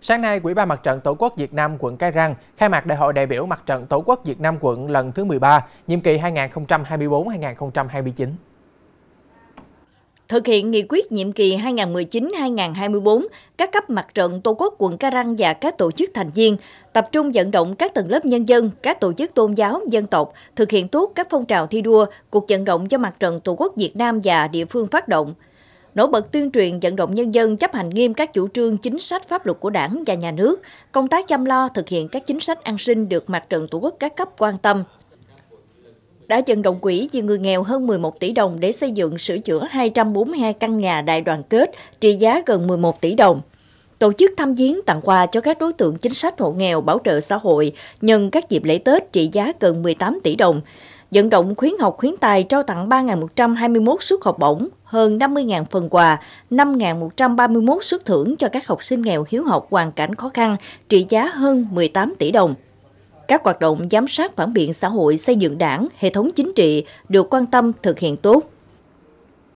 Sáng nay, Quỹ ban Mặt trận Tổ quốc Việt Nam quận Cái Răng khai mạc Đại hội đại biểu Mặt trận Tổ quốc Việt Nam quận lần thứ 13, nhiệm kỳ 2024-2029. Thực hiện nghị quyết nhiệm kỳ 2019-2024, các cấp mặt trận Tổ quốc quận Cái Răng và các tổ chức thành viên tập trung vận động các tầng lớp nhân dân, các tổ chức tôn giáo, dân tộc thực hiện tốt các phong trào thi đua, cuộc vận động do mặt trận Tổ quốc Việt Nam và địa phương phát động – nổi bật tuyên truyền vận động nhân dân chấp hành nghiêm các chủ trương chính sách pháp luật của đảng và nhà nước, công tác chăm lo thực hiện các chính sách an sinh được mặt trận tổ quốc các cấp quan tâm, đã vận động quỹ vì người nghèo hơn 11 tỷ đồng để xây dựng sửa chữa 242 căn nhà đại đoàn kết trị giá gần 11 tỷ đồng. Tổ chức thăm viếng tặng quà cho các đối tượng chính sách hộ nghèo bảo trợ xã hội nhân các dịp lễ Tết trị giá gần 18 tỷ đồng vận động khuyến học khuyến tài trao tặng 3.121 suất học bổng, hơn 50.000 phần quà, 5.131 suất thưởng cho các học sinh nghèo hiếu học hoàn cảnh khó khăn, trị giá hơn 18 tỷ đồng. Các hoạt động giám sát phản biện xã hội xây dựng đảng, hệ thống chính trị được quan tâm thực hiện tốt.